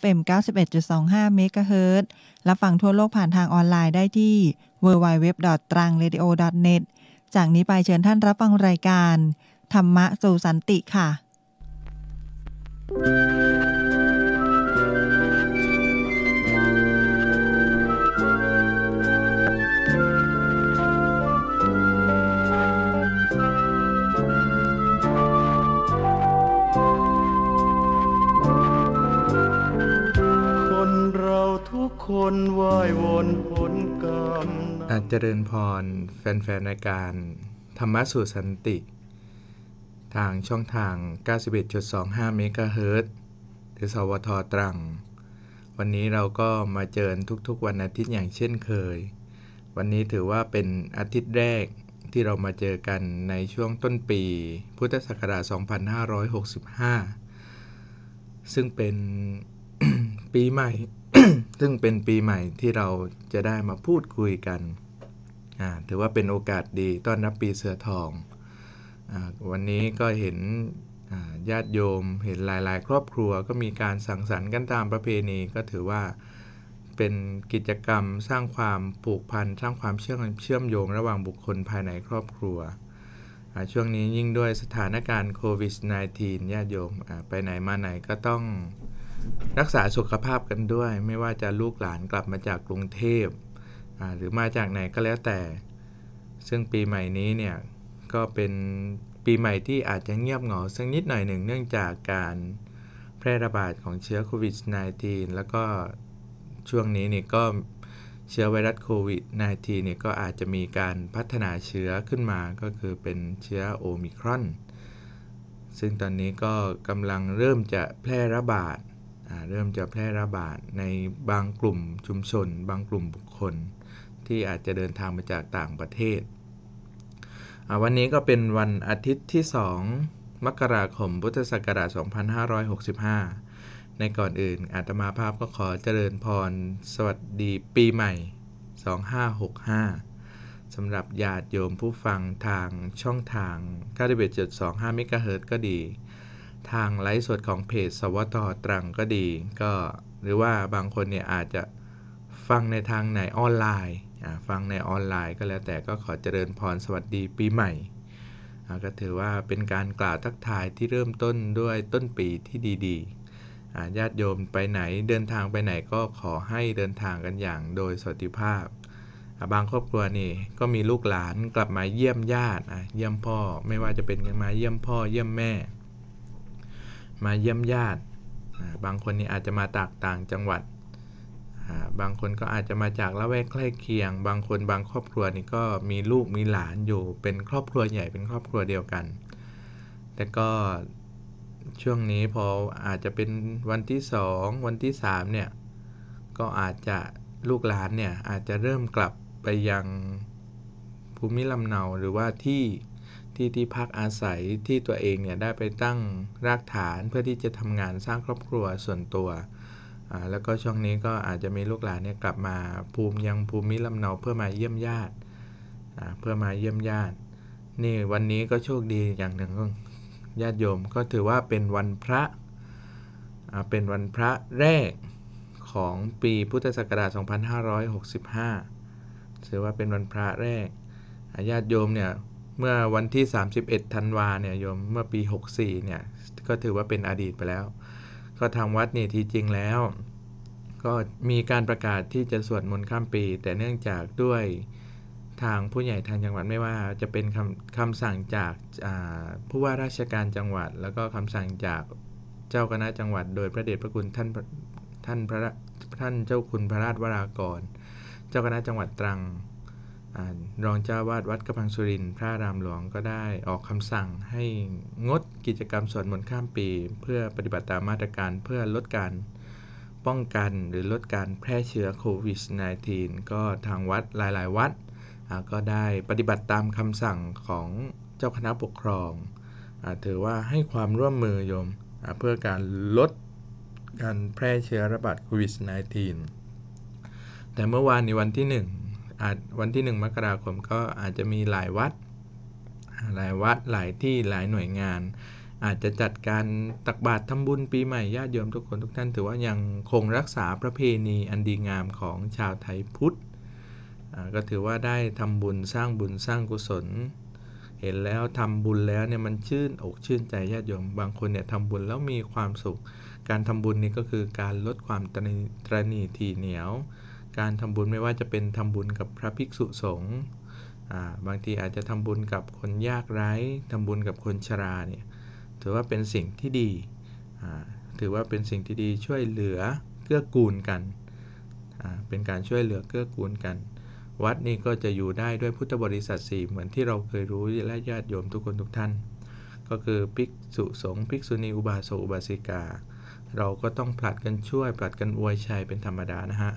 FM 91.25 MHz รับฟังทั่วโลกผ่านทางออนไลน์ได้ที่ www.trangradio.net จากนี้ไปเชิญท่านรับฟังรายการ ธรรมะสู่สันติค่ะคนวายวนผลกรรมอาจเจริญพรแฟนๆรายการธรรมะสู่สันติ ทางช่องทาง 91.25 เมกะเฮิรตหรือสวทตรัง วันนี้เราก็มาเจอทุก ๆวันอาทิตย์อย่างเช่นเคย วันนี้ถือว่าเป็นอาทิตย์แรกที่เรามาเจอกันในช่วงต้นปี พุทธศักราช 2565 ซึ่งเป็นปีใหม่ซึ่งเป็นปีใหม่ที่เราจะได้มาพูดคุยกัน ถือว่าเป็นโอกาสดีต้อนรับปีเสือทองอวันนี้ก็เห็นญาติโยมเห็นหลายๆ ครอบครัว ก็มีการสังสรรค์กันตามประเพณี ก็ถือว่าเป็นกิจกรรมสร้างความผูกพัน สร้างความเชื่อมเชื่อมโยงระหว่างบุคคลภายในครอบครัวช่วงนี้ยิ่งด้วยสถานการณ์โควิด -19 ญาติโยมไปไหนมาไหนก็ต้องรักษาสุขภาพกันด้วยไม่ว่าจะลูกหลานกลับมาจากกรุงเทพ หรือมาจากไหนก็แล้วแต่ ซึ่งปีใหม่นี้เนี่ยก็เป็นปีใหม่ที่อาจจะเงียบเหงาสักนิดหน่อยหนึ่งเนื่องจากการแพร่ระบาดของเชื้อโควิด -19 แล้วก็ช่วงนี้เนี่ยก็เชื้อไวรัสโควิด -19 เนี่ยก็อาจจะมีการพัฒนาเชื้อขึ้นมาก็คือเป็นเชื้อโอมิครอนซึ่งตอนนี้ก็กำลังเริ่มจะแพร่ระบาดเริ่มจะแพร่ระบาดในบางกลุ่มชุมชน บางกลุ่มบุคคล ที่อาจจะเดินทางมาจากต่างประเทศ วันนี้ก็เป็นวันอาทิตย์ที่ 2 มกราคมพุทธศักราช 2565 ในก่อนอื่นอาตมาภาพก็ขอเจริญพรสวัสดีปีใหม่ 2565สำหรับญาติโยมผู้ฟังทางช่องทาง91.25มเฮิร์ก็ดีทางไลฟ์สดของเพจสวทตรังก็ดีก็หรือว่าบางคนเนี่ยอาจจะฟังในทางไหนออนไลน์ฟังในออนไลน์ ก็แล้วแต่ก็ขอเจริญพรสวัสดีปีใหม่ก็ถือว่าเป็นการกล่าวทักทายที่เริ่มต้นด้วยต้นปีที่ดีๆ ญาติโยมไปไหนเดินทางไปไหนก็ขอให้เดินทางกันอย่าง โดยสวัสดิภาพบางครอบครัวนี่ก็มีลูกหลานกลับมาเยี่ยมญาติเยี่ยมพ่อไม่ว่าจะเป็นมาเยี่ยมพ่อเยี่ยมแม่มาเยี่ยมญาติบางคนนี่อาจจะมาจากต่างจังหวัด บางคนก็อาจจะมาจากละแวกใกล้เคียง บางคนบางครอบครัวนี่ก็มีลูกมีหลานอยู่เป็นครอบครัวใหญ่เป็นครอบครัวเดียวกัน แต่ก็ช่วงนี้พออาจจะเป็นวันที่2วันที่3เนี่ยก็อาจจะลูกหลานเนี่ยอาจจะเริ่มกลับไปยังภูมิลำเนาหรือว่าที่ที่ที่พักอาศัยที่ตัวเองเนี่ยได้ไปตั้งรากฐานเพื่อที่จะทำงานสร้างครอบครัวส่วนตัว แล้วก็ช่องนี้ก็อาจจะมีลูกหลานเนี่ยกลับมาภูมิยังภูมิลำเนาเพื่อมาเยี่ยมญาติเพื่อมาเยี่ยมญาติ นี่วันนี้ก็โชคดีอย่างหนึ่งญาติโยมก็ถือว่าเป็นวันพระ เป็นวันพระแรกของปีพุทธศักราช2565ถือว่าเป็นวันพระแรก ญาติโยมเนี่ยเมื่อวันที่ 31 ธันวา เนี่ย โยม เมื่อปี 64เนี่ย ก็ถือว่าเป็นอดีตไปแล้ว ก็ทางวัดนี่ที่จริงแล้ว ก็มีการประกาศที่จะสวดมนต์ข้ามปี แต่เนื่องจากด้วยทางผู้ใหญ่ทางจังหวัดไม่ว่าจะเป็นคำคำสั่งจากผู้ว่าราชการจังหวัด แล้วก็คำสั่งจากเจ้าคณะจังหวัด โดยพระเดชพระคุณท่านท่านพระท่านเจ้าคุณพระราชวรากร เจ้าคณะจังหวัดตรังรองเจ้าวาดวัดกระพังสุรินพระรามหลวงก็ได้ออกคำสั่งให้งดกิจกรรมสวดมนต์ข้ามปี เพื่อปฏิบัติตามมาตรการเพื่อลดการป้องกันหรือลดการแพร่เชื้อโควิด -19 ก็ทางวัดหลายๆ วัดก็ได้ปฏิบัติตามคำสั่งของเจ้าคณะปกครองอถือว่าให้ความร่วมมือโยมเพื่อการลดการแพร่เชื้อระบาดโควิด -19 แต่เมื่อวานในวันที่ 1อาจวันที่1มกราคมก็อาจจะมีหลายวัด หลายวัด หลายที่ หลายหน่วยงาน อาจจะจัดการตักบาตรทำบุญปีใหม่ญาติโยมทุกคนทุกท่านถือว่ายังคงรักษาประเพณีอันดีงามของชาวไทยพุทธก็ถือว่าได้ทำบุญสร้างบุญสร้างกุศล เห็นแล้วทำบุญแล้วเนี่ยมันชื่นอกชื่นใจญาติโยมบางคนเนี่ยทำบุญแล้วมีความสุข การทำบุญนี่ก็คือการลดความตรณีทีเหนียวการทำบุญไม่ว่าจะเป็นทำบุญกับพระภิกษุสงฆ์บางทีอาจจะทำบุญกับคนยากไร้ทำบุญกับคนชราเนี่ย ถือว่าเป็นสิ่งที่ดี ถือว่าเป็นสิ่งที่ดีช่วยเหลือเกื้อกูลกัน เป็นการช่วยเหลือเกื้อกูลกัน วัดนี่ก็จะอยู่ได้ด้วยพุทธบริษัท4เหมือนที่เราเคยรู้และญาติโยมทุกคนทุกท่าน ก็คือภิกษุสงฆ์ภิกษุณีอุบาสกอุบาสิกา เราก็ต้องผลัดกันช่วยผลัดกันอวยชัยเป็นธรรมดานะฮะ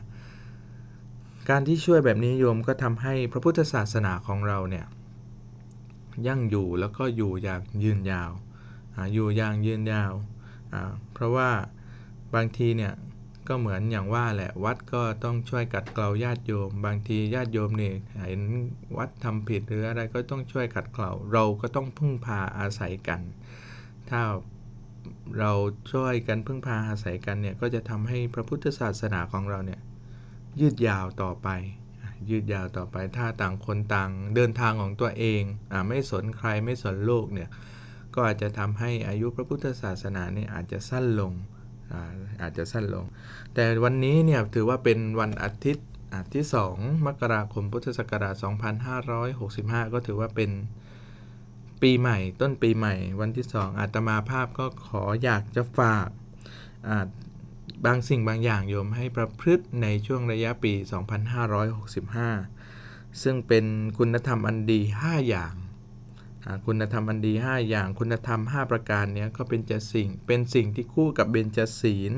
การที่ช่วยแบบนี้โยมก็ทำให้พระพุทธศาสนาของเราเนี่ยยั่งอยู่แล้วก็อยู่อย่างยืนยาวออยู่อย่างยืนยาวเพราะว่าบางทีเนี่ยก็เหมือนอย่างว่าแหละวัดก็ต้องช่วยกัดเกลาญาติโยม บางทีญาติโยมเนี่ยเห็นวัดทำผิดหรืออะไรก็ต้องช่วยกัดเกลาเราก็ต้องพึ่งพาอาศัยกัน ถ้าเราช่วยกันพึ่งพาอาศัยกันเนี่ยก็จะทำให้พระพุทธศาสนาของเราเนี่ยยืดยาวต่อไปยืดยาวต่อไป ถ้าต่างคนต่างเดินทางของตัวเองอไม่สนใครไม่สนโลกเนี่ย ก็อาจจะทำให้อายุพระพุทธศาสนาเนี่ยอาจจะสั้นลงอาจจะสั้นลง แต่วันนี้เนี่ยถือว่าเป็นวันอาทิตย์อาทิตย์2มกราคมพุทธศักราช2565 ก็ถือว่าเป็นปีใหม่ ต้นปีใหม่วันที่ 2 อาตมาภาพก็ขออยากจะฝากบางสิ่งบางอย่างโยมให้ประพฤติในช่วงระยะปี 2565 ซึ่งเป็นคุณธรรมอันดี 5 อย่าง คุณธรรมอันดี 5 อย่าง คุณธรรม 5 ประการนี้ก็เป็นจะสิ่งเป็นสิ่งที่คู่กับเบญจศีล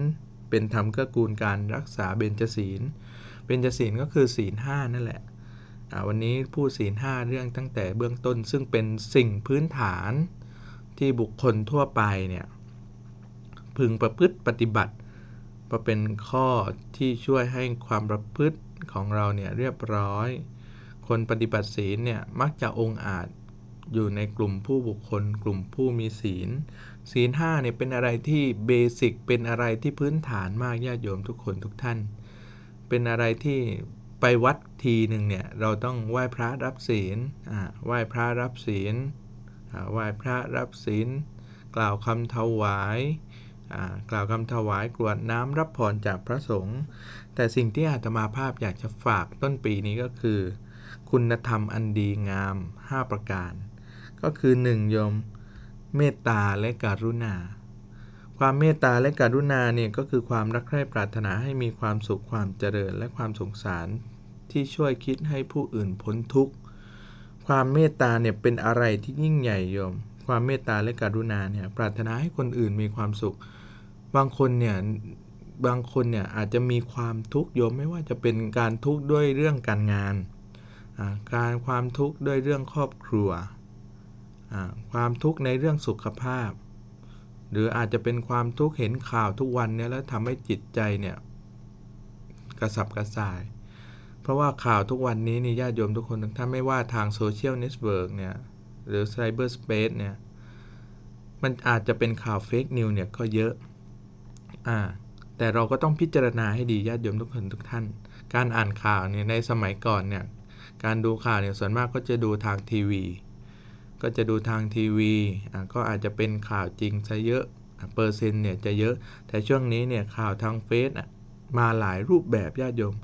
เป็นธรรมเกื้อกูลการรักษาเบญจศีลเบญจศีลก็คือศีล5นั่นแหละ วันนี้ผู้ศีล5เรื่องตั้งแต่เบื้องต้น ซึ่งเป็นสิ่งพื้นฐานที่บุคคลทั่วไปเนี่ยพึงประพฤติปฏิบัติมาเป็นข้อที่ช่วยให้ความประพฤติของเราเนี่ยเรียบร้อย คนปฏิบัติศีลเนี่ยมักจะองอาจอยู่ในกลุ่มผู้บุคคล กลุ่มผู้มีศีล ศีลห้าเนี่ยเป็นอะไรที่เบสิกเป็นอะไรที่พื้นฐานมากญาติโยมทุกคนทุกท่าน เป็นอะไรที่ไปวัดทีหนึ่งเนี่ยเราต้องไหว้พระรับศีลไหว้พระรับศีลไหว้พระรับศีลกล่าวคำถวายกล่าวคำถวายกรวดน้ำรับพรจากพระสงฆ์ แต่สิ่งที่อาตมาภาพอยากจะฝากต้นปีนี้ก็คือ คุณธรรมอันดีงาม 5 ประการ ก็คือ 1. โยม เมตตาและการุณาความเมตตาและการุณาเนี่ย ก็คือความรักใคร่ปรารถนาให้มีความสุขความเจริญและความสงสารที่ช่วยคิดให้ผู้อื่นพ้นทุกข์ ความเมตตาเนี่ยเป็นอะไรที่ยิ่งใหญ่โยม ความเมตตาและการุณาเนี่ยปรารถนาให้คนอื่นมีความสุขบางคนเนี่ย บางคนเนี่ยอาจจะมีความทุกข์โยมไม่ว่าจะเป็นการทุกข์ด้วยเรื่องการงาน การความทุกข์ด้วยเรื่องครอบครัว ความทุกข์ในเรื่องสุขภาพ หรืออาจจะเป็นความทุกข์เห็นข่าวทุกวันเนี่ยแล้วทำให้จิตใจเนี่ย กระสับกระส่าย เพราะว่าข่าวทุกวันนี้นี่ญาติโยมทุกคนถ้าไม่ว่าทางโซเชียลเน็ตเวิร์กเนี่ยหรือไซเบอร์สเปซเนี่ย มันอาจจะเป็นข่าวเฟกนิวเนี่ยก็เยอะ่าแต่เราก็ต้องพิจารณาให้ดีญาติโยมทุกคนทุกท่าน การอ่านข่าวเนี่ยในสมัยก่อนเนี่ยการดูข่าวเนี่ยส่วนมากก็จะดูทางทีวี ก็จะดูทางทีวีอ่าก็อาจจะเป็นข่าวจริงซะเยอะเปอร์เซ็นต์เนี่ยจะเยอะ แต่ช่วงนี้เนี่ยข่าวทางเฟซมาหลายรูปแบบญาติโยม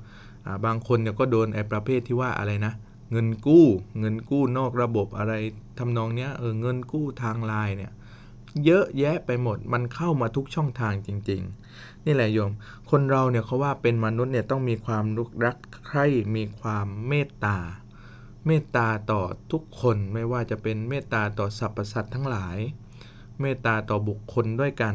บางคนเนี่ยก็โดนไอ้ประเภทที่ว่าอะไรนะเงินกู้เงินกู้นอกระบบอะไรทำนองเนี้ยเออเงินกู้ทางไลน์เนี่ยเยอะแยะไปหมด มันเข้ามาทุกช่องทางจริงๆ นี่แหละโยม คนเราเนี่ยเขาว่าเป็นมนุษย์เนี่ยต้องมีความรุกรักใคร่ มีความเมตตา เมตตาต่อทุกคนไม่ว่าจะเป็นเมตตาต่อสรรพสัตว์ทั้งหลาย เมตตาต่อบุคคลด้วยกัน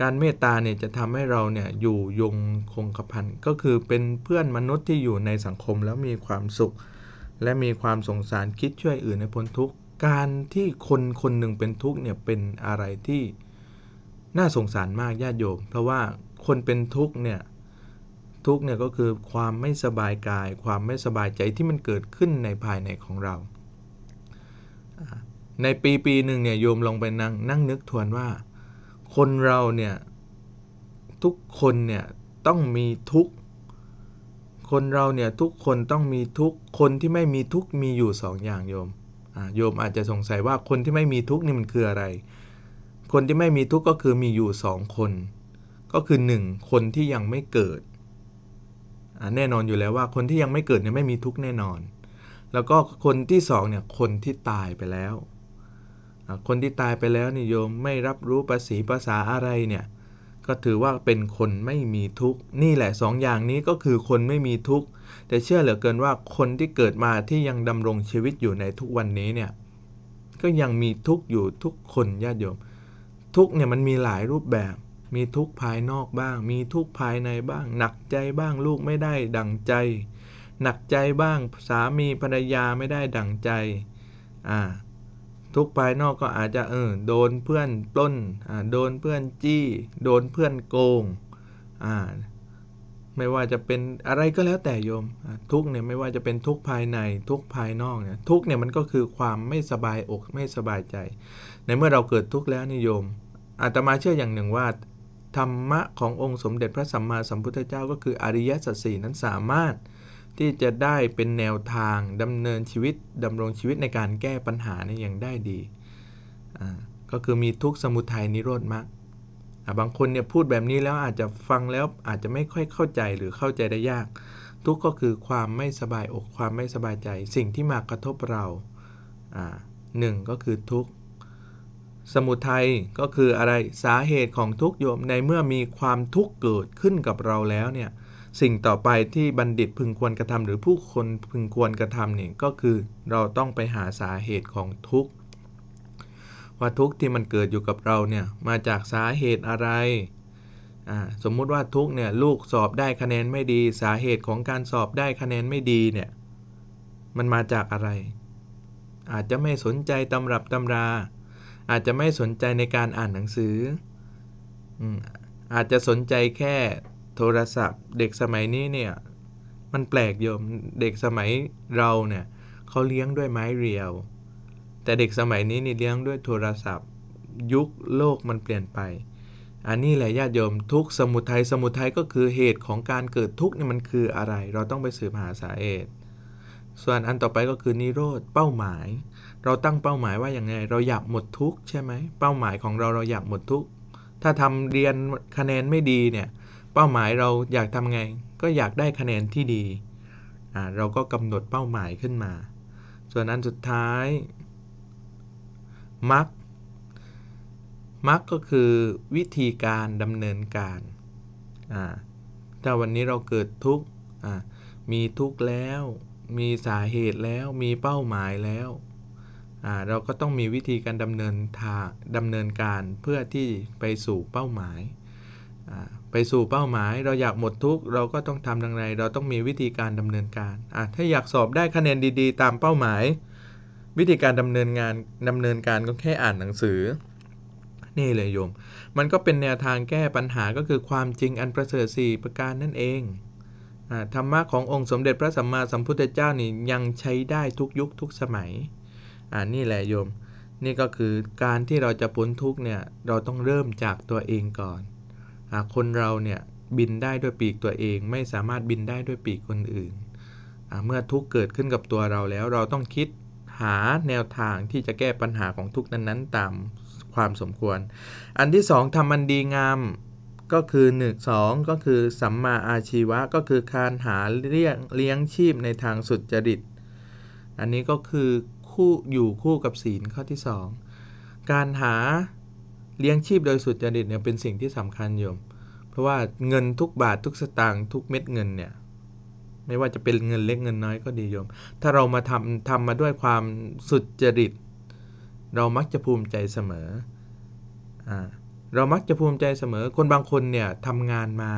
การเมตตาเนี่ยจะทำให้เราเนี่ยอยู่ยงคงกระพัน ก็คือเป็นเพื่อนมนุษย์ที่อยู่ในสังคมแล้วมีความสุข และมีความสงสารคิดช่วยอื่นในพ้นทุกข์การที่คน คนหนึ่งเป็นทุกข์เนี่ยเป็นอะไรที่น่าสงสารมากญาติโยมเพราะว่าคนเป็นทุกข์เนี่ยทุกข์เนี่ยก็คือความไม่สบายกาย ความไม่สบายใจที่มันเกิดขึ้นในภายในของเรา ในปีปีหนึ่งเนี่ยโยมลองไป นั่งนั่งนึกทวนว่า คนเราเนี่ยทุกคนเนี่ย ต้องมีทุกข์ คนเราเนี่ย ทุกคนต้องมีทุกคนที่ไม่มีทุกข์มีอยู่สองอย่างโยมโยมอาจจะสงสัยว่าคนที่ไม่มีทุกข์นี่มันคืออะไร คนที่ไม่มีทุกข์ก็คือมีอยู่สองคน ก็คือ 1 คนที่ยังไม่เกิด แน่นอนอยู่แล้วว่าคนที่ยังไม่เกิดเนี่ยไม่มีทุกข์แน่นอน แล้วก็คนที่2เนี่ยคนที่ตายไปแล้ว คนที่ตายไปแล้วนี่โยมไม่รับรู้ภาษีภาษาอะไรเนี่ยก็ถือว่าเป็นคนไม่มีทุกข์ นี่แหละสองอย่างนี้ก็คือคนไม่มีทุกข์ แต่เชื่อเหลือเกินว่าคนที่เกิดมาที่ยังดำรงชีวิตอยู่ในทุกวันนี้เนี่ยก็ยังมีทุกข์อยู่ทุกคนญาติโยมทุกเนี่ยมันมีหลายรูปแบบ มีทุกภายนอกบ้าง มีทุกภายในบ้าง หนักใจบ้างลูกไม่ได้ดังใจ หนักใจบ้างสามีภรรยาไม่ได้ดังใจอ่าทุกภายนอกก็อาจจะเออโดนเพื่อนปล้นอ่าโดนเพื่อนจี้ โดนเพื่อนโกงอ่าไม่ว่าจะเป็นอะไรก็แล้วแต่โยม ทุกเนี่ยไม่ว่าจะเป็นทุกภายในทุกภายนอกเนี่ยทุกเนี่ยมันก็คือความไม่สบายอกไม่สบายใจ ในเมื่อเราเกิดทุกข์แล้วนี่โยมอาตมาเชื่ออย่างหนึ่งว่าธรรมะขององค์สมเด็จพระสัมมาสัมพุทธเจ้าก็คืออริยสัจสี่นั้นสามารถที่จะได้เป็นแนวทางดำเนินชีวิตดำรงชีวิตในการแก้ปัญหาในอย่างได้ดีก็คือมีทุกสมุทัยนิโรธมรรคบางคนเนี่ยพูดแบบนี้แล้วอาจจะฟังแล้วอาจจะไม่ค่อยเข้าใจหรือเข้าใจได้ยาก ทุกก็คือความไม่สบายอกความไม่สบายใจสิ่งที่มากระทบเราหนึ่งก็คือทุกข์สมุทัยก็คืออะไรสาเหตุของทุกโยมในเมื่อมีความทุกข์เกิดขึ้นกับเราแล้วเนี่ยสิ่งต่อไปที่บัณฑิตพึงควรกระทำ หรือผู้คนพึงควรกระทำเนี่ยก็คือเราต้องไปหาสาเหตุของทุกข์ว่าทุกข์ที่มันเกิดอยู่กับเราเนี่ยมาจากสาเหตุอะไร สมมุติว่าทุกเนี่ยลูกสอบได้คะแนนไม่ดี สาเหตุของการสอบได้คะแนนไม่ดีเนี่ยมันมาจากอะไร อาจจะไม่สนใจตำรับตำรา อาจจะไม่สนใจในการอ่านหนังสืออาจจะสนใจแค่โทรศัพท์เด็กสมัยนี้เนี่ยมันแปลกโยมเด็กสมัยเราเนี่ยเขาเลี้ยงด้วยไม้เรียว แต่เด็กสมัยนี้นี่เลี้ยงด้วยโทรศัพท์ ยุคโลกมันเปลี่ยนไป อันนี้แหละญาติโยมทุกสมุทัยสมุทัยก็คือเหตุของการเกิดทุกเนี่ยมันคืออะไร เราต้องไปสืบหาสาเหตุส่วนอันต่อไปก็คือนิโรธเป้าหมาย เราตั้งเป้าหมายว่าอย่างไงเราอยากหมดทุกใช่ไหมเป้าหมายของเราเราอยากหมดทุกถ้าทำเรียนคะแนนไม่ดีเนี่ยเป้าหมายเราอยากทำไงก็อยากได้คะแนนที่ดี เราก็กำหนดเป้าหมายขึ้นมา ส่วนอันสุดท้ายมักมักก็คือวิธีการดำเนินการ ถ้าวันนี้เราเกิดทุกข์ มีทุกข์แล้ว มีสาเหตุแล้ว มีเป้าหมายแล้ว เราก็ต้องมีวิธีการดำเนินทางดำเนินการเพื่อที่ไปสู่เป้าหมายไปสู่เป้าหมาย เราอยากหมดทุกเราก็ต้องทำดังไรเราต้องมีวิธีการดำเนินการ ถ้าอยากสอบได้คะแนนดีๆ ตามเป้าหมาย วิธีการดำเนินงานดำเนินการก็แค่อ่านหนังสือ นี่เลยโยม มันก็เป็นแนวทางแก้ปัญหาก็คือความจริงอันประเสริฐสี่ประการนั่นเองธรรมะขององค์สมเด็จพระสัมมาสัมพุทธเจ้านี่ยังใช้ได้ทุกยุคทุกสมัยนี่แหละโยม นี่ก็คือการที่เราจะพ้นทุกเนี่ยเราต้องเริ่มจากตัวเองก่อนหากคนเราเนี่ยบินได้ด้วยปีกตัวเอง ไม่สามารถบินได้ด้วยปีกคนอื่นเมื่อทุกเกิดขึ้นกับตัวเราแล้วเราต้องคิดหาแนวทางที่จะแก้ปัญหาของทุกนั้นๆตามความสมควร อันที่2ทำมันดีงามก็คือหนึ่งสองก็คือสัมมาอาชีวะก็คือการหาเลี้ยงเลี้ยงชีพในทางสุดจริตอันนี้ก็คือคู่อยู่คู่กับศีลข้อที่ 2 การหาเลี้ยงชีพโดยสุจริตเนี่ยเป็นสิ่งที่สำคัญโยม เพราะว่าเงินทุกบาททุกสตางค์ทุกเม็ดเงินเนี่ยไม่ว่าจะเป็นเงินเล็กเงินน้อยก็ดีโยม ถ้าเรามาทำทำมาด้วยความสุจริต เรามักจะภูมิใจเสมออ่าเรามักจะภูมิใจเสมอ คนบางคนเนี่ยทำงานมา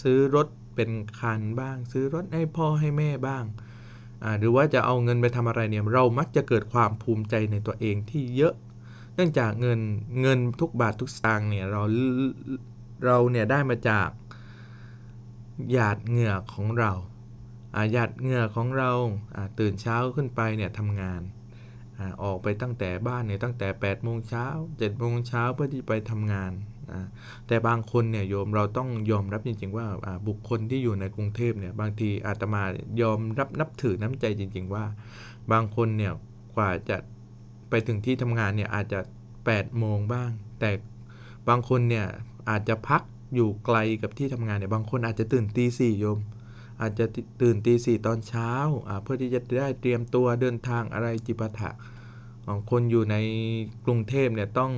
ซื้อรถเป็นคันบ้างซื้อรถให้พ่อให้แม่บ้าง หรือว่าจะเอาเงินไปทำอะไรเนี่ยเรามักจะเกิดความภูมิใจในตัวเองที่เยอะนื่องจากเงินเงินทุกบาททุกสตางค์เนี่ยเราเราเนี่ยได้มาจากหยาดเหงื่อของเราอาหยาดเหงื่อของเราตื่นเช้าขึ้นไปเนี่ยทำงานออกไปตั้งแต่บ้านเนี่ยตั้งแต่8ปดโมงเช้าเจ็ดโมงเช้าเพื่อที่ไปทำงานแต่บางคนเนี่ยโยมเราต้องยอมรับจริงๆว่าบุคคลที่อยู่ในกรุงเทพเนี่ย บางทีอาตมายอมรับนับถือน้ำใจจริงๆว่าบางคนเนี่ยกว่าจะไปถึงที่ทำงานเนี่ยอาจจะ8โมงบ้าง แต่บางคนเนี่ยอาจจะพักอยู่ไกลกับที่ทำงานเนี่ยบางคนอาจจะตื่นตีสี่โยม อาจจะตื่นตีสี่ตอนเช้าเพื่อที่จะได้เตรียมตัวเดินทางอะไรจิปะถะของคนอยู่ในกรุงเทพเนี่ยต้อง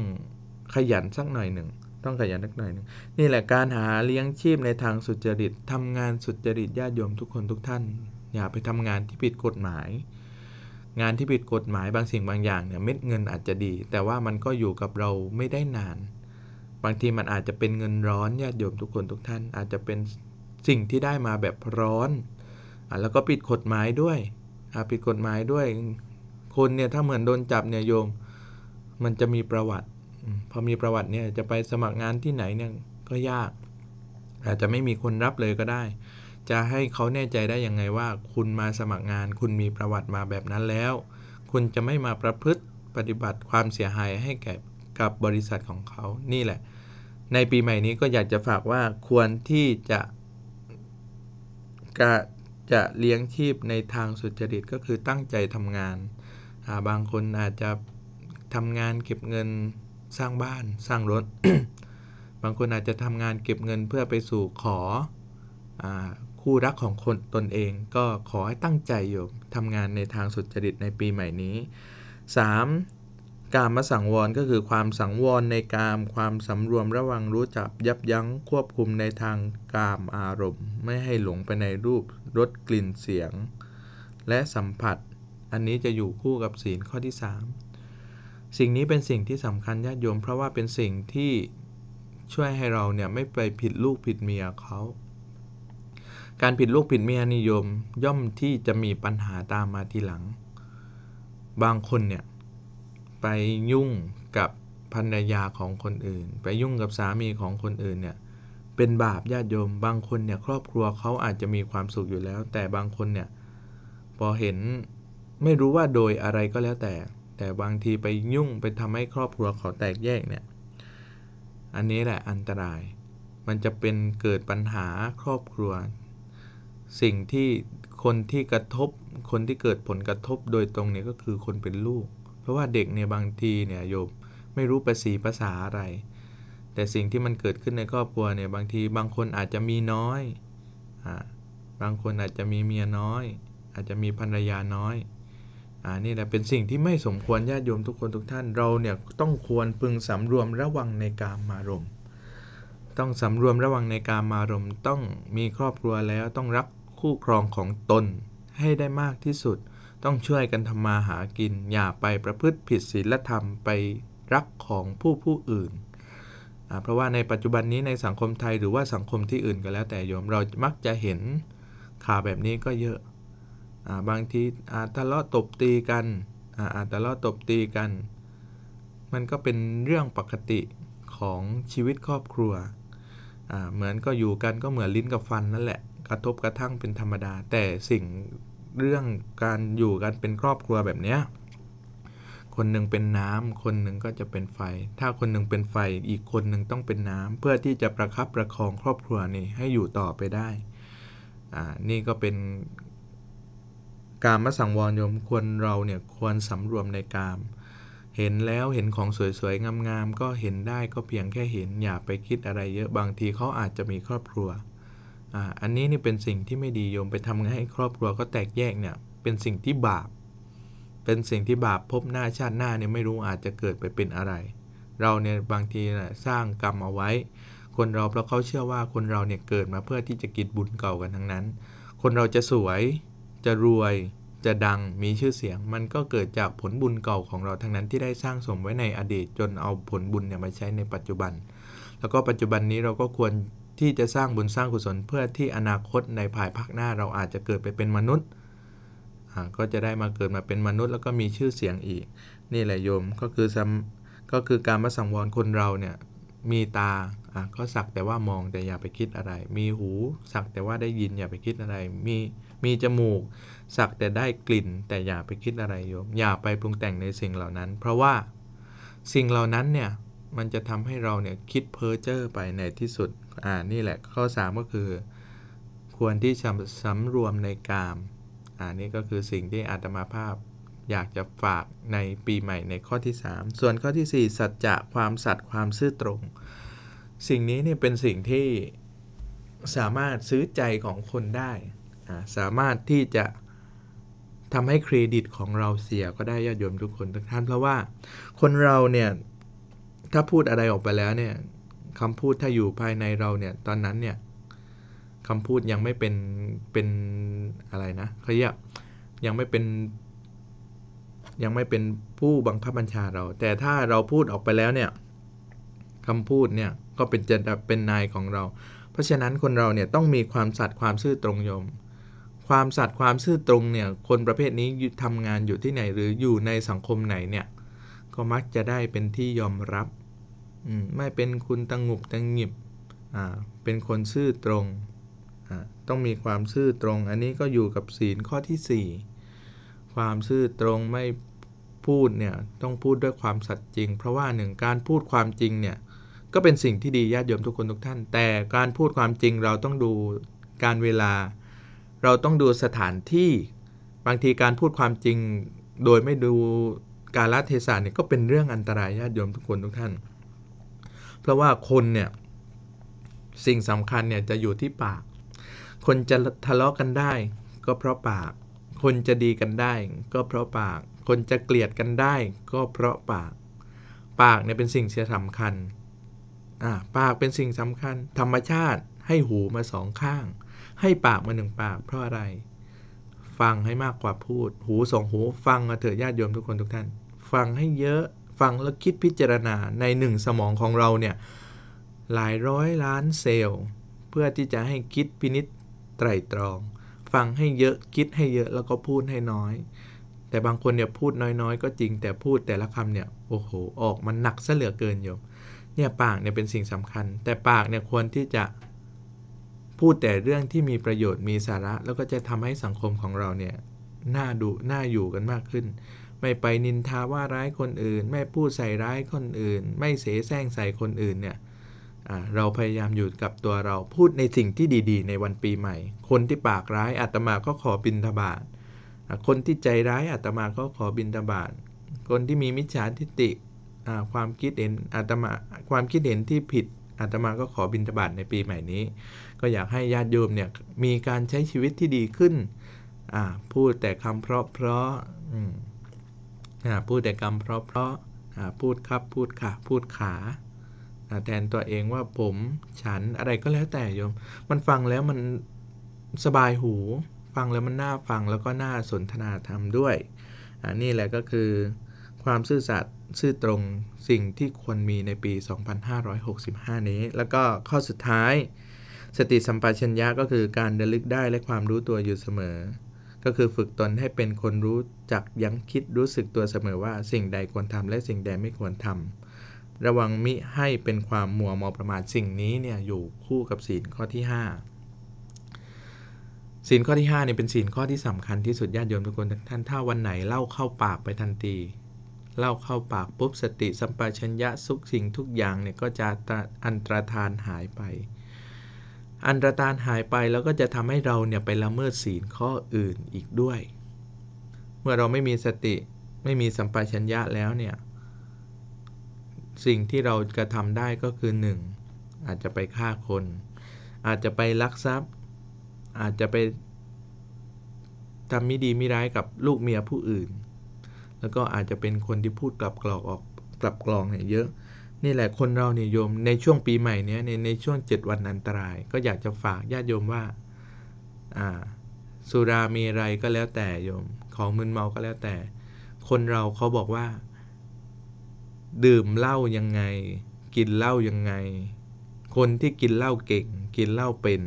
ขยันสักหน่อยหนึ่งต้องขยันสักหน่อยหนึ่งนี่แหละการหาเลี้ยงชีพในทางสุจริตทำงานสุจริตญาติโยมทุกคนทุกท่าน อย่าไปทำงานที่ผิดกฎหมายงานที่ผิดกฎหมายบางสิ่งบางอย่างเนี่ย เม็ดเงินอาจจะดี แต่ว่ามันก็อยู่กับเราไม่ได้นาน บางทีมันอาจจะเป็นเงินร้อนญาติโยมทุกคนทุกท่านอาจจะเป็นสิ่งที่ได้มาแบบร้อนอแล้วก็ผิดกฎหมายด้วยผิดกฎหมายด้วย คนเนี่ยถ้าเหมือนโดนจับเนี่ยโยม มันจะมีประวัติ พอมีประวัติเนี่ยจะไปสมัครงานที่ไหนเนี่ยก็ยาก อาจจะไม่มีคนรับเลยก็ได้จะให้เขาแน่ใจได้ยังไงว่าคุณมาสมัครงานคุณมีประวัติมาแบบนั้นแล้ว คุณจะไม่มาประพฤติปฏิบัติความเสียหายให้แก่กับบริษัทของเขา นี่แหละ ในปีใหม่นี้ก็อยากจะฝากว่าควรที่จะกะจะเลี้ยงชีพในทางสุจริตก็คือตั้งใจทำงาน บางคนอาจจะทำงานเก็บเงินสร้างบ้านสร้างรถ บางคนอาจจะทำงานเก็บเงินเพื่อไปสู่ขออคู่รักของคนตนเองก็ขอให้ตั้งใจอยู่ทำงานในทางสุจริตในปีใหม่นี้ 3. การมาสังวรก็คือความสังวรในกาม ความสำรวมระวังรู้จับ ยับยั้งควบคุมในทางกามอารมณ์ ไม่ให้หลงไปในรูปรสกลิ่นเสียง และสัมผัส อันนี้จะอยู่คู่กับศีลข้อที่ 3 สิ่งนี้เป็นสิ่งที่สำคัญญาติโยม เพราะว่าเป็นสิ่งที่ช่วยให้เราเนี่ยไม่ไปผิดลูกผิดเมียเขาการผิดลูกผิดเมียนิยมย่อมที่จะมีปัญหาตามมาทีหลัง บางคนเนี่ยไปยุ่งกับภรรยาของคนอื่น ไปยุ่งกับสามีของคนอื่นเนี่ยเป็นบาปญาติโยม บางคนเนี่ยครอบครัวเขาอาจจะมีความสุขอยู่แล้ว แต่บางคนเนี่ยพอเห็นไม่รู้ว่าโดยอะไรก็แล้วแต่ แต่บางทีไปยุ่งไปทำให้ครอบครัวเขาแตกแยกเนี่ยอันนี้แหละอันตรายมันจะเป็นเกิดปัญหาครอบครัวสิ่งที่คนที่กระทบ คนที่เกิดผลกระทบโดยตรงเนี่ยก็คือคนเป็นลูก เพราะว่าเด็กเนี่ยบางทีเนี่ยโยมไม่รู้ภาษีภาษาอะไร แต่สิ่งที่มันเกิดขึ้นในครอบครัวเนี่ยบางทีบางคนอาจจะมีน้อยอ่าบางคนอาจจะมีเมียน้อย อาจจะมีภรรยาน้อย อ่านี่แหละเป็นสิ่งที่ไม่สมควร ญาติโยมทุกคนทุกท่านเราเนี่ยต้องควรพึงสำรวมระวังในการมารม ต้องสำรวมระวังในการมารมต้องมีครอบครัวแล้วต้องรักคู่ครองของตนให้ได้มากที่สุด ต้องช่วยกันทำมาหากินอย่าไปประพฤติผิดศีลธรรมไปรักของผู้ผู้อื่นเพราะว่าในปัจจุบันนี้ในสังคมไทยหรือว่าสังคมที่อื่นก็แล้วแต่โยมเรามักจะเห็นข่าวแบบนี้ก็เยอะบางทีอาทะเลาะตบตีกันอาจทะเลาะตบตีกัน มันก็เป็นเรื่องปกติของชีวิตครอบครัวเหมือนก็อยู่กันก็เหมือนลิ้นกับฟันนั่นแหละกระทบกระทั่งเป็นธรรมดา แต่สิ่งเรื่องการอยู่กันเป็นครอบครัวแบบเนี้ยคนหนึ่งเป็นน้ำคนหนึ่งก็จะเป็นไฟ ถ้าคนหนึ่งเป็นไฟ อีกคนหนึ่งต้องเป็นน้ำเพื่อที่จะประคับประคองครอบครัวนี่ให้อยู่ต่อไปได้อ่านี่ก็เป็นการมสังวรโยมควรเราเนี่ยควรสำรวมในกามเห็นแล้วเห็นของสวยๆงามๆก็เห็นได้ก็เพียงแค่เห็นอย่าไปคิดอะไรเยอะบางทีเขาอาจจะมีครอบครัวออันนี้นี่เป็นสิ่งที่ไม่ดีโยมไปทำงานให้ครอบครัวก็แตกแยกเนี่ยเป็นสิ่งที่บาป เป็นสิ่งที่บาปพบหน้าชาติหน้าเนี่ยไม่รู้อาจจะเกิดไปเป็นอะไร เราเนี่ยบางทีนะสร้างกรรมเอาไว้ คนเราเพราะเขาเชื่อว่าคนเราเนี่ยเกิดมาเพื่อที่จะกินบุญเก่ากันทั้งนั้น คนเราจะสวยจะรวย จะดังมีชื่อเสียง มันก็เกิดจากผลบุญเก่าของเราทั้งนั้นที่ได้สร้างสมไว้ในอดีตจนเอาผลบุญเนี่ยมาใช้ในปัจจุบัน แล้วก็ปัจจุบันนี้เราก็ควรที่จะสร้างบุญสร้างกุศลเพื่อที่อนาคตในภายภาคหน้าเราอาจจะเกิดไปเป็นมนุษย์ ก็จะได้มาเกิดมาเป็นมนุษย์แล้วก็มีชื่อเสียงอีก นี่แหละโยมก็คือก็คือการมาสังวรคนเราเนี่ยมีตาก็สักแต่ว่ามองแต่อย่าไปคิดอะไร มีหูสักแต่ว่าได้ยินอย่าไปคิดอะไรมีมีจมูกสักแต่ได้กลิ่นแต่อย่าไปคิดอะไรโยมอย่าไปปรุงแต่งในสิ่งเหล่านั้น เพราะว่าสิ่งเหล่านั้นเนี่ยมันจะทำให้เราเนี่ยคิดเพ้อเจ้อไปในที่สุด อ่า นี่แหละข้อ3ก็คือควรที่จะสำรวมในกาม อ่านี่ก็คือสิ่งที่อาตมาภาพอยากจะฝากในปีใหม่ในข้อที่ 3 ส่วนข้อที่ 4 สัจจะ ความสัตย์ความซื่อตรง สิ่งนี้เนี่ยเป็นสิ่งที่สามารถซื้อใจของคนได้ สามารถที่จะทำให้เครดิตของเราเสียก็ได้ยอดยมทุกคนทุกท่านเพราะว่าคนเราเนี่ยถ้าพูดอะไรออกไปแล้วเนี่ยคำพูดถ้าอยู่ภายในเราเนี่ยตอนนั้นเนี่ยคำพูดยังไม่เป็นเป็นอะไรนะเขาเรียกยังไม่เป็นยังไม่เป็นผู้บังคับบัญชาเรา แต่ถ้าเราพูดออกไปแล้วเนี่ยคำพูดเนี่ยก็เป็นจะเป็นนายของเรา เพราะฉะนั้นคนเราเนี่ยต้องมีความสัตย์ความซื่อตรงยม ความสัตย์ความซื่อตรงเนี่ยคนประเภทนี้ทำงานอยู่ที่ไหนหรืออยู่ในสังคมไหนเนี่ยก็มักจะได้เป็นที่ยอมรับไม่เป็นคุณตังงุบตังหงิบ เป็นคนซื่อตรง ต้องมีความซื่อตรง อันนี้ก็อยู่กับศีลข้อที่ 4 ความซื่อตรงไม่พูดเนี่ยต้องพูดด้วยความสัตย์จริง เพราะว่าหนึ่งการพูดความจริงเนี่ย ก็เป็นสิ่งที่ดีญาติโยมทุกคนทุกท่าน แต่การพูดความจริงเราต้องดูการเวลา เราต้องดูสถานที่ บางทีการพูดความจริง โดยไม่ดูการละเทศะเนี่ยก็เป็นเรื่องอันตรายญาติโยมทุกคนทุกท่านเพราะว่าคนเนี่ยสิ่งสำคัญเนี่ยจะอยู่ที่ปาก คนจะทะเลาะกันได้ ก็เพราะปาก คนจะดีกันได้ ก็เพราะปาก คนจะเกลียดกันได้ ก็เพราะปาก ปากเนี่ยเป็นสิ่งเสียสำคัญ อ่าปากเป็นสิ่งสำคัญ ธรรมชาติให้หูมาสองข้าง ให้ปากมาหนึ่งปาก เพราะอะไร ฟังให้มากกว่าพูด หูสองหูฟังมาเถอะญาติโยมทุกคนทุกท่านฟังให้เยอะฟังและคิดพิจารณาในหนึ่งสมองของเราเนี่ยหลายร้อยล้านเซลล์ เพื่อที่จะให้คิดพินิษไตรตรอง ฟังให้เยอะคิดให้เยอะแล้วก็พูดให้น้อย แต่บางคนเนี่ยพูดน้อยๆ ก็จริงแต่พูดแต่ละคำเนี่ยโอ้โหออกมันหนักเสเหลือเกินโยมเนี่ยปากเนี่ยเป็นสิ่งสำคัญ แต่ปากเนี่ยควรที่จะพูดแต่เรื่องที่มีประโยชน์มีสาระ แล้วก็จะทำให้สังคมของเราเนี่ยน่าดูน่าอยู่กันมากขึ้นไม่ไปนินทาว่าร้ายคนอื่น ไม่พูดใส่ร้ายคนอื่น ไม่เสแสร้งใส่คนอื่นเนี่ยเราพยายามอยู่กับตัวเรา พูดในสิ่งที่ดีๆ ในวันปีใหม่ คนที่ปากร้ายอาตมาก็ขอบินทบาทคนที่ใจร้ายอาตมาก็ขอบินทบาทคนที่มีมิจฉาทิฏฐิความคิดเห็นอาตมาความคิดเห็นที่ผิดอาตมาก็ขอบินทบาทในปีใหม่นี้ ก็อยากให้ญาติโยมเนี่ยมีการใช้ชีวิตที่ดีขึ้น พูดแต่คำเพราะเพราะพูดแต่กรรมเพราะๆพูดครับพูดค่ะพูดขาแทนตัวเองว่าผมฉันอะไรก็แล้วแต่โยมมันฟังแล้วมันสบายหูฟังแล้วมันน่าฟังแล้วก็น่าสนทนาธรรมด้วยนนี่แหละก็คือ ความซื่อสัตย์ซื่อตรงสิ่งที่ควรมีในปี 2565 นี้ แล้วก็ข้อสุดท้าย สติสัมปชัญญะก็คือการระลึกได้และความรู้ตัวอยู่เสมอก็คือฝึกตนให้เป็นคนรู้จักยั้งคิดรู้สึกตัวเสมอว่าสิ่งใดควรทำและสิ่งใดไม่ควรทำ ระวังมิให้เป็นความมัวมอประมาทสิ่งนี้เนี่ยอยู่คู่กับศีลข้อที่ 5 ศีลข้อที่5เนี่ยเป็นศีลข้อที่สำคัญที่สุดญาติโยมทุกคนท่านถ้าวันไหนเล่าเข้าปากไปทันทีเล่าเข้า ปาก ปุ๊บสติสัมปชัญญะ สุขสิ่งทุกอย่างเนี่ยก็จะอันตรธานหายไปอันตรธานหายไปแล้วก็จะทำให้เราเนี่ยไปละเมิดศีลข้ออื่นอีกด้วย เมื่อเราไม่มีสติไม่มีสัมปชัญญะแล้วเนี่ย สิ่งที่เรากระทำได้ก็คือ 1. อาจจะไปฆ่าคน อาจจะไปลักทรัพย์ อาจจะไปทำมิดีมิร้ายกับลูกเมียผู้อื่น แล้วก็อาจจะเป็นคนที่พูดกลับกรอกออกกลับกลองเนี่ยเยอะนี่แหละคนเราเนี่ยโยมในช่วงปีใหม่เนี้ยในในช่วงเจ็ดวันอันตราย ก็อยากจะฝากญาติโยม ว่าอ่า สุรามีไรก็แล้วแต่โยมของมึนเมาก็แล้วแต่ คนเราเขาบอกว่าดื่มเหล้ายังไง กินเหล้ายังไง คนที่กินเหล้าเก่งกินเหล้าเป็น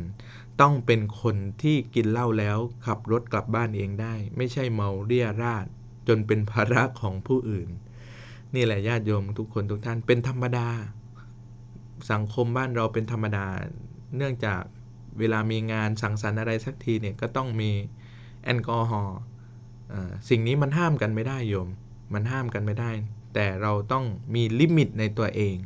ต้องเป็นคนที่กินเหล้าแล้วขับรถกลับบ้านเองได้ ไม่ใช่เมาเรี่ยราดจนเป็นภาระของผู้อื่นนี่แหละญาติโยมทุกคนทุกท่านเป็นธรรมดา สังคมบ้านเราเป็นธรรมดา เนื่องจากเวลามีงานสังสรรค์อะไรสักทีเนี่ยก็ต้องมีแอลกอฮอล์สิ่งนี้มันห้ามกันไม่ได้โยม มันห้ามกันไม่ได้ แต่เราต้องมีลิมิตในตัวเอง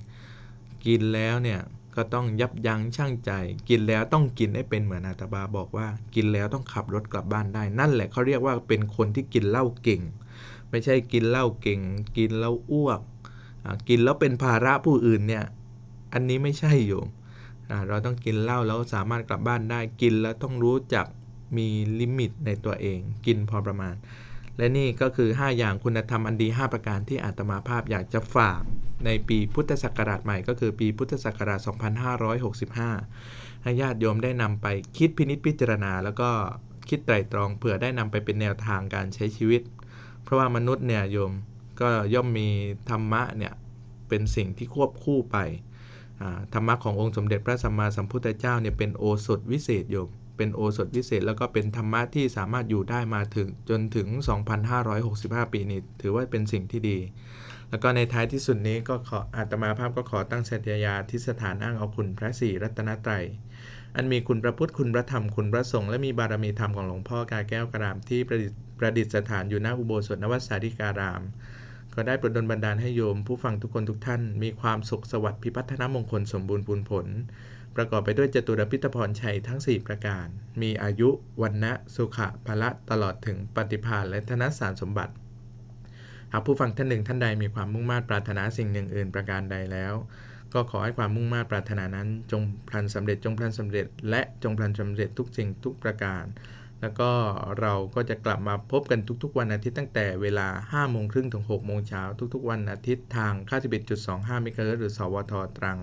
กินแล้วเนี่ยก็ต้องยับยั้งชั่งใจ กินแล้วต้องกินให้เป็นเหมือนอาตบาบอกว่ากินแล้วต้องขับรถกลับบ้านได้ นั่นแหละเขาเรียกว่าเป็นคนที่กินเหล้าเก่งไม่ใช่กินเหล้าเก่ง กินแล้วอ้วกกินแล้วเป็นภาระผู้อื่นเนี่ย อันนี้ไม่ใช่โยมเราต้องกินเหล้าแล้วสามารถกลับบ้านได้กินแล้วต้องรู้จักมีลิมิตในตัวเองกินพอประมาณ และนี่ก็คือ 5 อย่างคุณธรรมอันดี 5 ประการที่อาตมาภาพอยากจะฝาก ในปีพุทธศักราชใหม่ ก็คือปีพุทธศักราช2565ให้ญาติโยมได้นำไปคิดพินิจพิจารณา แล้วก็คิดไตรตรองเผื่อได้นำไปเป็นแนวทางการใช้ชีวิตราะว่ามนุษย์เนี่ยโยมก็ย่อมมีธรรมะเนี่ยเป็นสิ่งที่ควบคู่ไป ธรรมะขององค์สมเด็จพระสัมมาสัมพุทธเจ้าเนี่ยเป็นโอสถวิเศษโยมเป็นโอสถวิเศษ แล้วก็เป็นธรรมะที่สามารถอยู่ได้มาถึงจนถึง 2,565 ปีนี้ถือว่าเป็นสิ่งที่ดี แล้วก็ในท้ายที่สุดนี้ก็ขออาตมาภาพก็ขอตั้งเสตยาที่สถานอ้างเอาคุณพระศรีรัตนตรัยอันมีคุณพระพุทธคุณพระธรรมคุณพระสงฆ์และมีบารมีธรรมของหลวงพ่อกาแก้วกรามที่ประดิษฐประดิษฐานอยู่หน้าอุโบสถนวัสาธิการาม ก็ได้ประดลบันดาลให้โยมผู้ฟังทุกคนทุกท่าน มีความสุขสวัสดิ์พิพัฒนมงคลสมบูรณ์ปูนผล ประกอบไปด้วยจตุรพิธพรชัยทั้ง 4 ประการ มีอายุวันนะสุขะพละ ตลอดถึงปฏิภาณและธนสารสมบัติ หากผู้ฟังท่านหนึ่งท่านใดมีความมุ่งมา่ปรารถนาสิ่งหนึ่งอื่นประการใดแล้ว ก็ขอให้ความมุ่งมา่ปรารถนานั้น จงพลันสำเร็จจงพลันสำเร็จและจงพลันสำเร็จทุกสิ่งทุกประการแล้วก็เราก็จะกลับมาพบกันทุกๆ วันอาทิตย์ตั้งแต่เวลา5โมงครึ่งถึง6โมงเช้าทุก ๆ วันอาทิตย์ทาง91.25เมกะเฮิรต์หรือสวทตรัง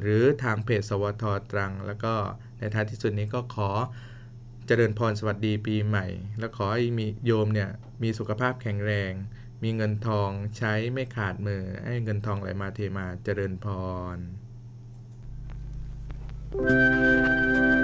หรือทางเพจสวทตรัง แล้วก็ในท้ายที่สุดนี้ก็ขอเจริญพรสวัสดีปีใหม่ และขอให้มีโยมเนี่ยมีสุขภาพแข็งแรง มีเงินทองใช้ไม่ขาดมือให้เงินทองไหลมาเทมาเจริญพร